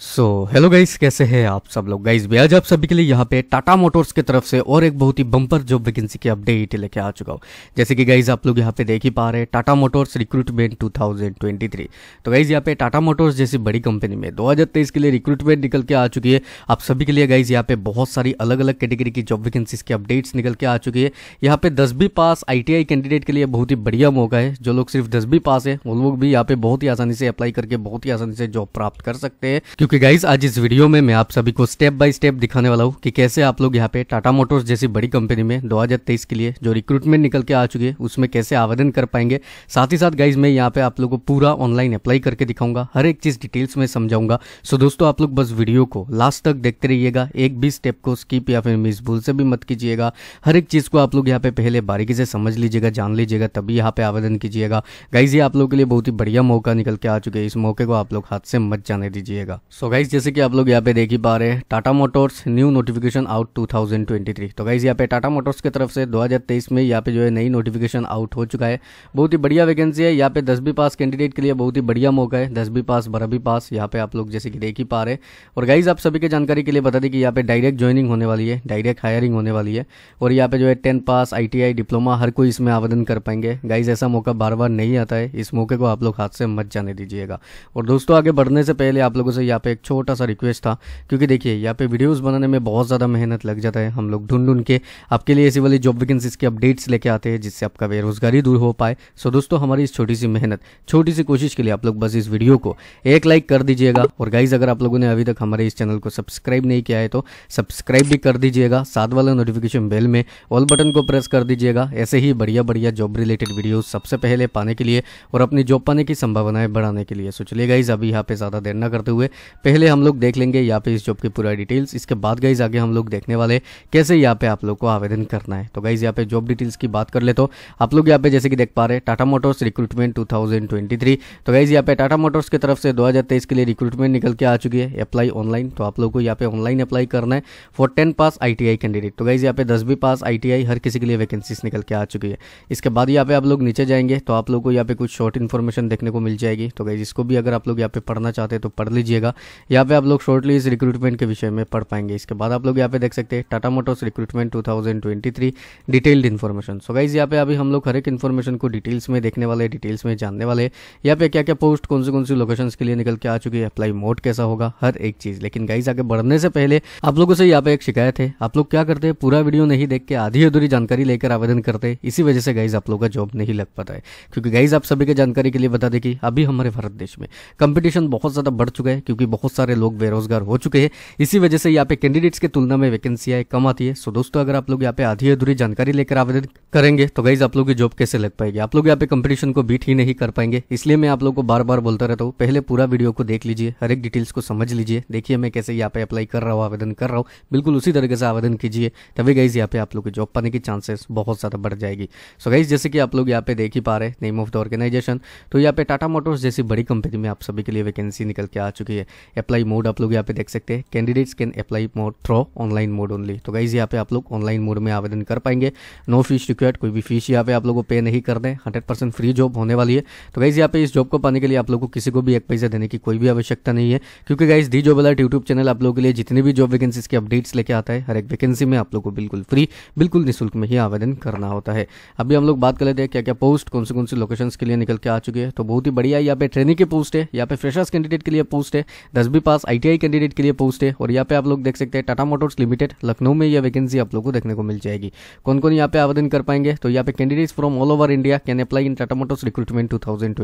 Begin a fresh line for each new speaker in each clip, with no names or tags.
so hello guys कैसे हैं आप सब लोग गाइस भी आज आप सभी के लिए यहाँ पे टाटा मोटर्स की तरफ से और एक बहुत ही बम्पर जॉब वैकेंसी की अपडेट लेके आ चुका हूँ जैसे कि गाइस आप लोग यहाँ पे देख ही पा रहे हैं टाटा मोटर्स रिक्रूटमेंट 2023 तो गाइस यहाँ पे टाटा मोटर्स जैसी बड़ी कंपनी में दो के लिए रिक्रूटमेंट निकल के आ चुकी है आप सभी के लिए गाइज यहाँ पे बहुत सारी अलग अलग कैटेगरी की जॉब वैकेंसीज की अपडेट्स निकल के आ चुकी है यहाँ पे दसवीं पास आई कैंडिडेट के लिए बहुत ही बढ़िया मौका है जो लोग सिर्फ दसवीं पास है उन लोग भी यहाँ पे बहुत ही आसानी से अप्लाई करके बहुत ही आसानी से जॉब प्राप्त कर सकते हैं क्योंकि गाइज आज इस वीडियो में मैं आप सभी को स्टेप बाय स्टेप दिखाने वाला हूँ कि कैसे आप लोग यहाँ पे टाटा मोटर्स जैसी बड़ी कंपनी में 2023 के लिए जो रिक्रूटमेंट निकल के आ चुकी है उसमें कैसे आवेदन कर पाएंगे साथ ही साथ गाइज मैं यहाँ पे आप लोग को पूरा ऑनलाइन अप्लाई करके दिखाऊंगा हर एक चीज डिटेल्स में समझाऊंगा सो दोस्तों आप लोग बस वीडियो को लास्ट तक देखते रहिएगा एक भी स्टेप को स्कीप या फिर मिस भूल से भी मत कीजिएगा हर एक चीज को आप लोग यहाँ पे पहले बारीकी से समझ लीजिएगा जान लीजिएगा तभी यहाँ पे आवेदन कीजिएगा गाइज ये आप लोग के लिए बहुत ही बढ़िया मौका निकल के आ चुके हैं इस मौके को आप लोग हाथ से मत जाने दीजिएगा सो so गाइज जैसे कि आप लोग यहाँ पे देख ही पा रहे हैं Tata Motors new notification out 2023 तो गाइज यहाँ पे टाटा मोटर्स की तरफ से 2023 में यहाँ पे जो है नई नोटिफिकेशन आउट हो चुका है बहुत ही बढ़िया वैकेंसी है यहाँ पे दसवीं पास कैंडिडेट के लिए बहुत ही बढ़िया मौका है दसवीं पास बारहवीं पास यहाँ पे आप लोग जैसे कि देख ही पा रहे और गाइज आप सभी के जानकारी के लिए बता दें कि यहाँ पे डायरेक्ट ज्वाइनिंग होने वाली है डायरेक्ट हायरिंग होने वाली है और यहाँ पे जो है टेन पास आई डिप्लोमा हर कोई इसमें आवेदन कर पाएंगे गाइज ऐसा मौका बार बार नहीं आता है इस मौके को आप लोग हाथ से मत जाने दीजिएगा और दोस्तों आगे बढ़ने से पहले आप लोगों से यहाँ पे एक छोटा सा रिक्वेस्ट था क्योंकि देखिए यहाँ पे वीडियोस बनाने में बहुत ज़्यादा मेहनत लग जाता है हम लोग ढूंढ ढूंढ के आपके लिए ऐसी वाली जॉब वैकेंसीज के अपडेट्स लेके आते हैं जिससे आपका बेरोजगारी दूर हो पाए सो दोस्तों हमारी इस छोटी सी मेहनत छोटी सी कोशिश के लिए आप लोग बस इस वीडियो को एक लाइक कर दीजिएगा और गाइज अगर आप लोगों ने अभी तक हमारे इस चैनल को सब्सक्राइब नहीं किया है तो सब्सक्राइब भी कर दीजिएगा साथ वाला नोटिफिकेशन बेल में ऑल बटन को प्रेस कर दीजिएगा ऐसे ही बढ़िया बढ़िया जॉब रिलेटेड वीडियो सबसे पहले पाने के लिए और अपनी जॉब पाने की संभावनाएं बढ़ाने के लिए सोच लिए गाइज अभी यहाँ पे ज़्यादा देर ना करते हुए पहले हम लोग देख लेंगे यहाँ पे इस जॉब की पूरा डिटेल्स इसके बाद गाइज आगे हम लोग देखने वाले कैसे यहाँ पे आप लोग को आवेदन करना है तो गाइज यहाँ पे जॉब डिटेल्स की बात कर ले तो आप लोग यहाँ पे जैसे कि देख पा रहे टाटा मोटर्स रिक्रूटमेंट टू तो गाइज यहाँ पे टाटा मोटर्स की तरफ से दो के लिए रिक्रूटमेंट निकल के आ चुकी है अप्लाई ऑनलाइन तो आप लोग को यहाँ पे ऑनलाइन अप्लाई करना है for ten pass I candidate तो गाइज यहाँ पे दसवीं पास आई हर किसी के लिए वैकेंसीज निकल के आ चुकी है इसके बाद यहाँ पे आप लोग नीचे जाएंगे तो आप लोग को यहाँ पे कुछ शॉर्ट इन्फॉर्मेशन देखने को मिल जाएगी तो गाइज इसको भी अगर आप लोग यहाँ पे पढ़ना चाहते हैं तो पढ़ लीजिएगा यहाँ पे आप लोग शॉर्टली इस रिक्रूटमेंट के विषय में पढ़ पाएंगे इसके बाद आप लोग यहाँ पे देख सकते हैं Tata Motors recruitment 2023 detailed information so guys यहाँ पे अभी हम लोग हर एक इन्फॉर्मेशन को डिटेल्स में देखने वाले डिटेल्स में जानने वाले यहाँ पे क्या क्या पोस्ट कौन सी कौन सी लोकेशन के लिए निकल के आ चुकी है अप्लाई मोड कैसा होगा हर एक चीज लेकिन गाइज आगे बढ़ने से पहले आप लोगों से यहाँ पे एक शिकायत है आप लोग क्या करते हैं पूरा वीडियो नहीं देख के आधी अधूरी जानकारी लेकर आवेदन करते हैं इसी वजह से गाइज आप लोग का जॉब नहीं लग पाता है क्योंकि गाइज आप सभी के जानकारी के लिए बता दें कि अभी हमारे भारत देश में कंपटीशन बहुत ज्यादा बढ़ चुका है क्योंकि बहुत सारे लोग बेरोजगार हो चुके हैं इसी वजह से यहाँ पे कैंडिडेट्स की तुलना में वैकेंसियां कम आती है सो दोस्तों अगर आप लोग यहाँ पे आधी अधूरी जानकारी लेकर आवेदन करेंगे तो गाइज आप लोग की जॉब कैसे लग पाएगी आप लोग यहाँ पे कंपटीशन को बीट ही नहीं कर पाएंगे इसलिए मैं आप लोग को बार बार बोलता रहता हूँ पहले पूरा वीडियो को देख लीजिए हर एक डिटेल्स को समझ लीजिए देखिए मैं कैसे यहाँ पे अप्लाई कर रहा हूँ आवेदन कर रहा हूँ बिल्कुल उसी तरीके से आवेदन कीजिए तभी गाइज यहाँ पे आप लोग की जॉब पाने की चांसेस बहुत ज़्यादा बढ़ जाएगी सो गाइज जैसे कि आप लोग यहाँ पे देख ही पा रहे नेम ऑफ द ऑर्गेनाइजेशन तो यहाँ पे टाटा मोटर्स जैसी बड़ी कंपनी में आप सभी के लिए वैकेंसी निकल के आ चुकी है अप्लाई मोड आप लोग यहाँ पे देख सकते हैं candidates can apply mode through online mode only तो गाइज यहाँ पे आप लोग ऑनलाइन मोड में आवेदन कर पाएंगे नो फीस रिक्वायर्ड कोई भी फीस यहाँ पे आप लोग को पे नहीं कर है हंड्रेड फ्री जॉब होने वाली है तो गाइज यहाँ पे इस जॉब को पाने के लिए आप लोग को किसी को भी एक पैसा देने की कोई भी आवश्यकता नहीं है क्योंकि guys the job alert YouTube channel आप लोगों के लिए जितनी भी जॉब वैकेंसीज के अपडेट्स लेके आता है हर एक वैकेंसी में आप लोग को बिल्कुल फ्री बिल्कुल निःशुल्क में ही आवेदन करना होता है अभी हम लोग बात कर लेते हैं क्या क्या पोस्ट कौन से कौन से लोकेशन के लिए निकल के आ चुके हैं तो बहुत ही बढ़िया यहाँ पे ट्रेनिंग के पोस्ट है यहाँ पे फ्रेशर्स कैंडिडेट के लिए पोस्ट है दसवीं पास आईटीआई कैंडिडेट के लिए पोस्ट है और यहाँ पे आप लोग देख सकते हैं टाटा मोटर्स लिमिटेड लखनऊ में यह वैकेंसी आप लोग को देखने को मिल जाएगी कौन कौन यहाँ पे आवेदन कर पाएंगे तो यहाँ पे candidates from all over India can apply in Tata Motors recruitment two thousand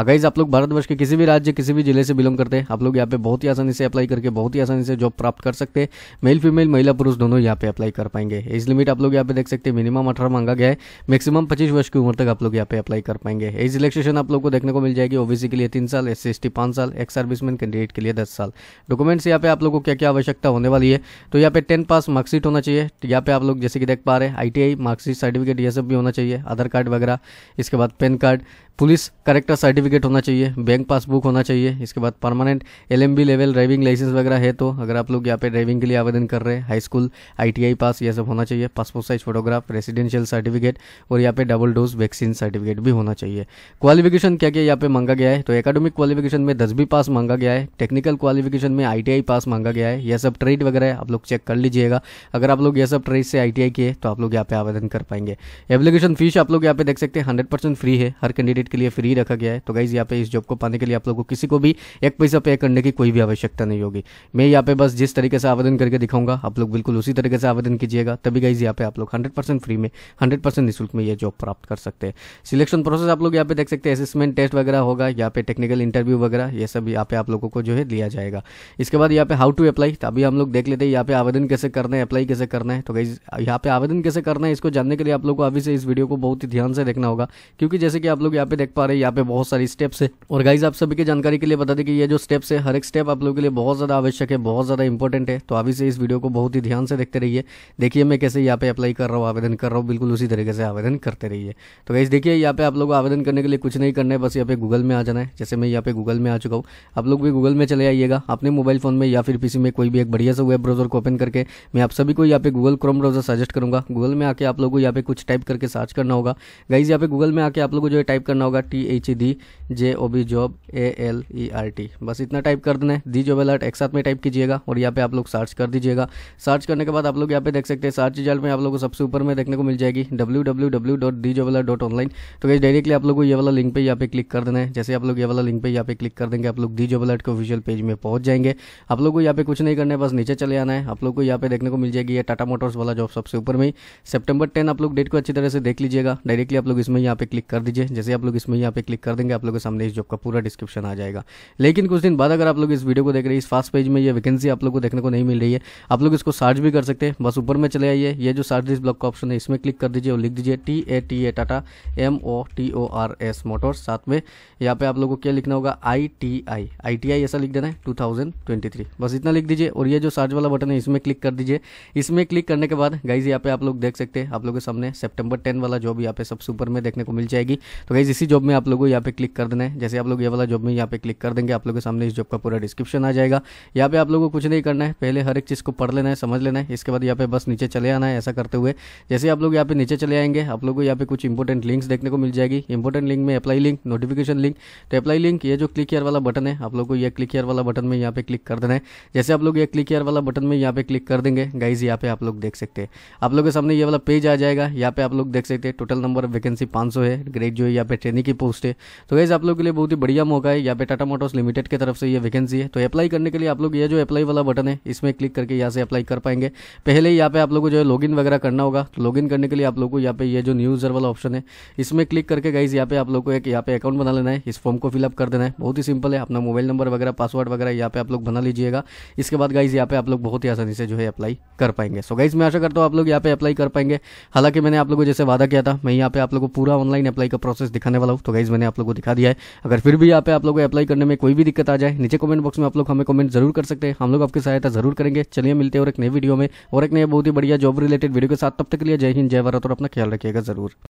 अगर आप लोग भारतवर्ष के किसी भी राज्य किसी भी जिले से बिलोंग करते हैं आप लोग यहाँ पे बहुत ही आसानी से अप्लाई करके बहुत ही आसानी से जॉब प्राप्त कर सकते हैं मेल फीमेल महिला पुरुष दोनों यहाँ पे अप्लाई कर पाएंगे एज लिमिट आप लोग यहाँ पे देख सकते हैं मिनिमम अठारह मांगा गया है मैक्सिमम पच्चीस वर्ष की उम्र तक आप लोग यहाँ पे अप्लाई कर पाएंगे एज रिलेक्सेशन आप लोग को देखने को मिल जाएगी ओबीसी के लिए तीन साल एस सी पांच साल एक्स सर्विसमैन कैंडिडेट कैंडिडेट के लिए दस साल डॉक्यूमेंट्स यहाँ पे आप लोगों को क्या क्या आवश्यकता होने वाली है तो यहाँ पे टेन पास मार्कशीट होना चाहिए यहाँ पे आप लोग जैसे कि देख पा रहे हैं आई मार्कशीट सर्टिफिकेट ये सब भी होना चाहिए आधार कार्ड वगैरह इसके बाद pan card police character certificate होना चाहिए बैंक पासबुक होना चाहिए इसके बाद permanent LMV level driving licence वगैरह है तो अगर आप लोग यहाँ पे ड्राइविंग के लिए आवेदन कर रहे हैं हाई स्कूल आईटीआई पास ये सब होना चाहिए passport size photograph residential certificate और यहाँ पे डबल डोज वैक्सीन सर्टिफिकेट भी होना चाहिए क्वालिफिकेशन क्या क्या यहाँ पे मांगा गया है तो एकेडमिक क्वालिफिकेशन में दसवीं पास मांगा गया है टेक्निकल क्वालिफिकेशन में आई पास मांगा गया है यह सब ट्रेड वगैरह आप लोग चेक कर लीजिएगा अगर आप लोग यह सब ट्रेड से आई किए तो आप लोग यहाँ पे आवेदन कर पाएंगे एप्लीकेशन फीस आप लोग यहाँ पे देख सकते हैं हंड्रेड फ्री है हर कैंडिडेट मिनट के लिए फ्री रखा गया है तो गाइज यहाँ पे इस जॉब को पाने के लिए आप लोगों को किसी को भी एक पैसा पे करने की कोई भी आवश्यकता नहीं होगी मैं यहाँ पे बस जिस तरीके से आवेदन करके दिखाऊंगा आप लोग बिल्कुल उसी तरीके से आवेदन कीजिएगा तभी गाइज यहाँ पे आप लोग हंड्रेड फ्री में हंड्रेड निःशुल्क में ये जॉब प्राप्त कर सकते हैं सिलेक्शन प्रोसेस आप लोग यहाँ पे देख सकते हैं असेसमेंट टेस्ट वगैरह होगा यहाँ पे टेक्निकल इंटरव्यू वगैरह ये सब यहाँ पे आप लोगों को जो है लिया जाएगा इसके बाद यहाँ पे हाउ टू अप्लाई अभी हम लोग देख लेते हैं यहाँ पे आवेदन कैसे करना है अप्लाई कैसे करना है तो गाइज यहाँ पे आवेदन कैसे करना है इसको जानने के लिए आप लोग को अभी से इस वीडियो को बहुत ही ध्यान से देखना होगा क्योंकि जैसे कि आप लोग यहाँ पे पे देख पा रहे हैं यहाँ पे बहुत सारी स्टेप्स है और गाइज आप सभी की जानकारी के लिए बता दें कि ये जो स्टेप्स है हर एक स्टेप आप लोगों के लिए बहुत ज़्यादा आवश्यक है बहुत ज़्यादा इंपॉर्टेंट है तो अभी से इस वीडियो को बहुत ही ध्यान से देखते रहिए देखिए मैं कैसे यहाँ पे अप्लाई कर रहा हूँ आवेदन कर रहा हूँ बिल्कुल उसी तरीके से आवेदन करते रहिए तो गाइज देखिए यहाँ पे आप लोग आवेदन करने के लिए कुछ नहीं करना है बस यहाँ पे गूगल में आ जाना है जैसे मैं यहाँ पे गूगल में आ चुका हूँ आप लोग भी गूगल में चले आइएगा अपने मोबाइल फोन में या फिर पीसी में कोई भी एक बढ़िया सा वेब ब्राउजर को ओपन करके मैं आप सभी को यहाँ पे गूगल क्रोम ब्राउजर सजेस्ट करूंगा गूगल में आके आप लोगों को यहाँ पे कुछ टाइप करके सर्च करना होगा गाइज यहाँ पे गूगल में आके आप लोगों को जो है टाइप करना होगा T H D J O B job A L E R T बस इतना टाइप कर देना है दी जॉब अलर्ट एक साथ में टाइप कीजिएगा और यहाँ पे आप लोग सर्च कर दीजिएगा सर्च करने के बाद आप लोग यहाँ पे देख सकते हैं सर्च रिजल्ट में आप लोगों को सबसे ऊपर में देखने को मिल जाएगी W W W dot the job alert dot online तो कैसे डायरेक्टली आप लोग को ये वाला लिंक पर यहाँ पे क्लिक कर देना है जैसे आप लोग ये वाला लिंक पर यहाँ पे क्लिक कर देंगे आप लोग दी जॉब अलर्ट के ऑफिशियल पेज में पहुंच जाएंगे आप लोग को यहाँ पे कुछ नहीं करना है बस नीचे चले आना है आप लोग को यहाँ पे देखने को मिल जाएगी ये टाटा मोटर्स वाला जॉब सबसे ऊपर में ही टेन आप लोग डेट को अच्छी तरह से देख लीजिएगा डायरेक्टली आप लोग इसमें यहाँ पे क्लिक कर दीजिए जैसे आप लोग लोग इसमें यहाँ पे क्लिक कर देंगे आप लोगों के सामने इस जॉब का पूरा डिस्क्रिप्शन आ जाएगा लेकिन कुछ दिन बाद अगर आप लोग इस वीडियो को देख रहे हैं इस फास्ट पेज में ये वैकेंसी आप लोग को देखने को नहीं मिल रही है आप लोग इसको सर्च भी कर सकते हैं बस ऊपर में चले आइए ये जो सर्च दिस ब्लॉक का ऑप्शन है इसमें क्लिक कर दीजिए और लिख दीजिए T A T A Tata M O T O R S Motors साथ में यहाँ पे आप लोग को क्या लिखना होगा I T I I T I ऐसा लिख देना है टू थाउजेंड ट्वेंटी थ्री बस इतना लिख दीजिए और ये जो सर्च वाला बटन है इसमें क्लिक कर दीजिए इसमें क्लिक करने के बाद गाइज यहाँ पे आप लोग देख सकते हैं आप लोगों के सामने सेप्टेम्बर टेन वाला जॉब यहाँ पे सब सुपर में देखने को मिल जाएगी तो गाइज इसी इसी जॉब में आप लोगों को यहाँ पे क्लिक कर देना है जैसे आप लोग ये वाला जॉब में यहाँ पे क्लिक कर देंगे आप लोगों के सामने इस जॉब का पूरा डिस्क्रिप्शन आ जाएगा यहाँ पे आप लोगों को कुछ नहीं करना है पहले हर एक चीज़ को पढ़ लेना है समझ लेना है इसके बाद यहाँ पे बस नीचे चले आना है ऐसा करते हुए जैसे आप लोग यहाँ पे नीचे चले आएंगे आप लोगों को यहाँ पे कुछ इंपॉर्टेंट लिंक्स देखने को मिल जाएगी इंपॉर्टेंट लिंक में अप्लाई लिंक नोटिफिकेशन लिंक तो अप्लाई लिंक ये जो क्लिक ईयर वाला बटन है आप लोग को यह क्लिक ईयर वाला बटन में यहाँ पे क्लिक कर देना है जैसे आप लोग ये क्लिक ईयर वाला बटन में यहाँ पे क्लिक कर देंगे गाइज यहाँ पे आप लोग देख सकते हैं आप लोगों के सामने ये वाला पेज आ जाएगा यहाँ पे आप लोग देख सकते हैं टोटल नंबर वैकेंसी पांच है ग्रेड जो है यहाँ पे पोस्ट की पोस्ट है तो वैसे आप लोग के लिए बहुत ही बढ़िया मौका है यहाँ पे टाटा मोटर्स लिमिटेड की तरफ से ये वैकेंसी है तो अप्लाई करने के लिए आप लोग ये जो अप्लाई वाला बटन है इसमें क्लिक करके यहाँ से अप्लाई कर पाएंगे पहले यहाँ पे आप लोग को जो है लॉग वगैरह करना होगा तो लॉग करने के लिए आप लोग को यहाँ पे ये जो न्यूज़र वाला ऑप्शन है इसमें क्लिक करके गाइज यहाँ पे आप लोग को एक यहाँ पे अकाउंट बना लेना है इस फॉर्म को फिलअप कर देना है बहुत ही सिंपल है अपना मोबाइल नंबर वगैरह पासवर्ड वगैरह यहाँ पे आप लोग बना लीजिएगा इसके बाद गाइज यहाँ पे आप लोग बहुत ही आसानी से जो है अप्लाई कर पाएंगे सो गाइज मैं आशा करता हूँ आप लोग यहाँ पे अप्लाई कर पाएंगे हालांकि मैंने आप लोगों को जैसे वादा किया था मैं यहाँ पे आप लोगों को पूरा ऑनलाइन अप्लाई का प्रोसेस दिखाने बताने वाला हूँ तो गाइज मैंने आप लोग को दिखा दिया है अगर फिर भी यहाँ पे आप लोग को अप्लाई करने में कोई भी दिक्कत आ जाए नीचे कमेंट बॉक्स में आप लोग हमें कमेंट जरूर कर सकते हैं हम लोग आपकी सहायता जरूर करेंगे चलिए मिलते हैं और एक नई वीडियो में और एक नए बहुत ही बढ़िया जॉब रिलेटेड वीडियो के साथ तब तक के लिए जय हिंद जय भारत और अपना ख्याल रखिएगा जरूर